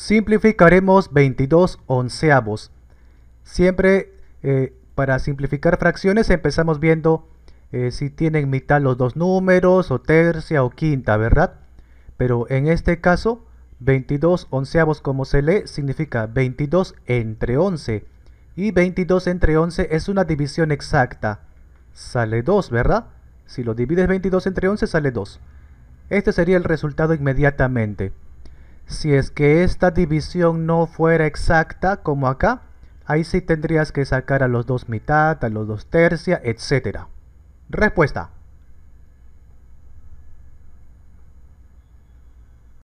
Simplificaremos 22 onceavos. Siempre eh, para simplificar fracciones empezamos viendo eh, si tienen mitad los dos números o tercia o quinta, ¿verdad? Pero en este caso 22 onceavos como se lee significa 22 entre 11 y 22 entre 11 es una división exacta. Sale 2, ¿verdad? Si lo divides 22 entre 11 sale 2. Este sería el resultado inmediatamente. Si es que esta división no fuera exacta como acá, ahí sí tendrías que sacar a los dos mitad, a los dos tercia, etc. Respuesta.